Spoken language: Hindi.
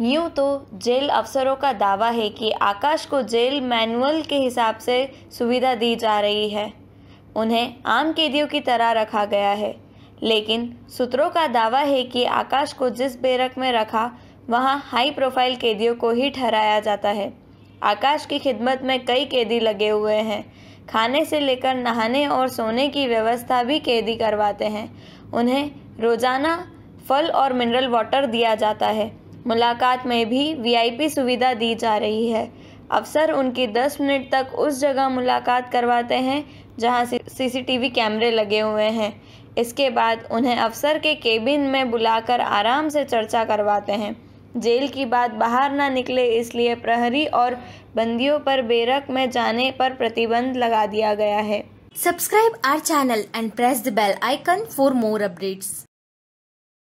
यूँ तो जेल अफसरों का दावा है कि आकाश को जेल मैनुअल के हिसाब से सुविधा दी जा रही है उन्हें आम कैदियों की तरह रखा गया है लेकिन सूत्रों का दावा है कि आकाश को जिस बेरक में रखा वहाँ हाई प्रोफाइल कैदियों को ही ठहराया जाता है आकाश की खिदमत में कई कैदी लगे हुए हैं खाने से लेकर नहाने और सोने की व्यवस्था भी कैदी करवाते हैं उन्हें रोज़ाना फल और मिनरल वाटर दिया जाता है मुलाकात में भी वीआईपी सुविधा दी जा रही है अफसर उनकी 10 मिनट तक उस जगह मुलाकात करवाते हैं जहां सीसीटीवी कैमरे लगे हुए हैं इसके बाद उन्हें अफसर के केबिन में बुलाकर आराम से चर्चा करवाते हैं जेल की बात बाहर ना निकले इसलिए प्रहरी और बंदियों पर बेरक में जाने पर प्रतिबंध लगा दिया गया है subscribe our channel and press the bell icon for more updates